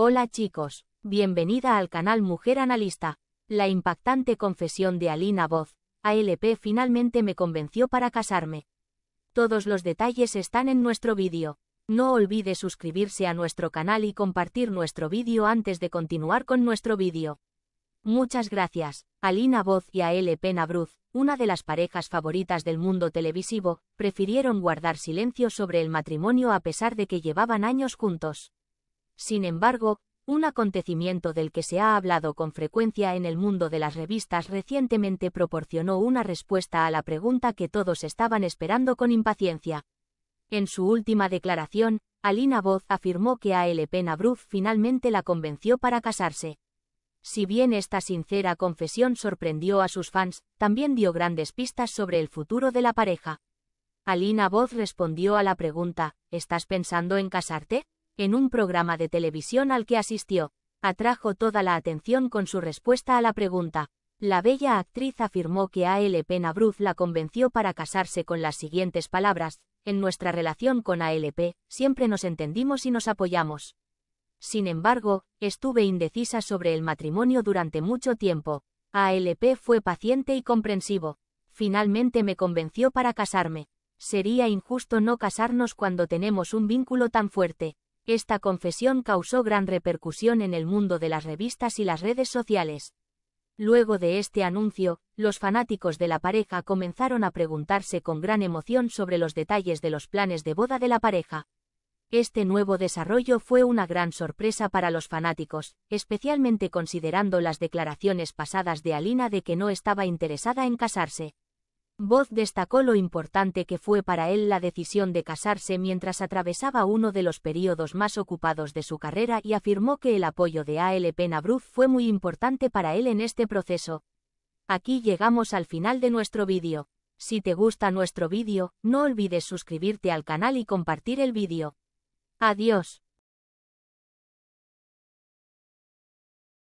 Hola chicos, bienvenida al canal Mujer Analista. La impactante confesión de Alina Voz, ALP finalmente me convenció para casarme. Todos los detalles están en nuestro vídeo. No olvide suscribirse a nuestro canal y compartir nuestro vídeo antes de continuar con nuestro vídeo. Muchas gracias, Alina Voz y ALP Nabruz, una de las parejas favoritas del mundo televisivo, prefirieron guardar silencio sobre el matrimonio a pesar de que llevaban años juntos. Sin embargo, un acontecimiento del que se ha hablado con frecuencia en el mundo de las revistas recientemente proporcionó una respuesta a la pregunta que todos estaban esperando con impaciencia. En su última declaración, Alina Voz afirmó que a L. finalmente la convenció para casarse. Si bien esta sincera confesión sorprendió a sus fans, también dio grandes pistas sobre el futuro de la pareja. Alina Voz respondió a la pregunta, ¿estás pensando en casarte? en un programa de televisión al que asistió, atrajo toda la atención con su respuesta a la pregunta. La bella actriz afirmó que ALP Nabruz la convenció para casarse con las siguientes palabras, en nuestra relación con ALP, siempre nos entendimos y nos apoyamos. Sin embargo, estuve indecisa sobre el matrimonio durante mucho tiempo. ALP fue paciente y comprensivo. Finalmente me convenció para casarme. Sería injusto no casarnos cuando tenemos un vínculo tan fuerte. Esta confesión causó gran repercusión en el mundo de las revistas y las redes sociales. Luego de este anuncio, los fanáticos de la pareja comenzaron a preguntarse con gran emoción sobre los detalles de los planes de boda de la pareja. Este nuevo desarrollo fue una gran sorpresa para los fanáticos, especialmente considerando las declaraciones pasadas de Alina de que no estaba interesada en casarse. Voz destacó lo importante que fue para él la decisión de casarse mientras atravesaba uno de los periodos más ocupados de su carrera y afirmó que el apoyo de ALP Nabruz fue muy importante para él en este proceso. Aquí llegamos al final de nuestro vídeo. Si te gusta nuestro vídeo, no olvides suscribirte al canal y compartir el vídeo. Adiós.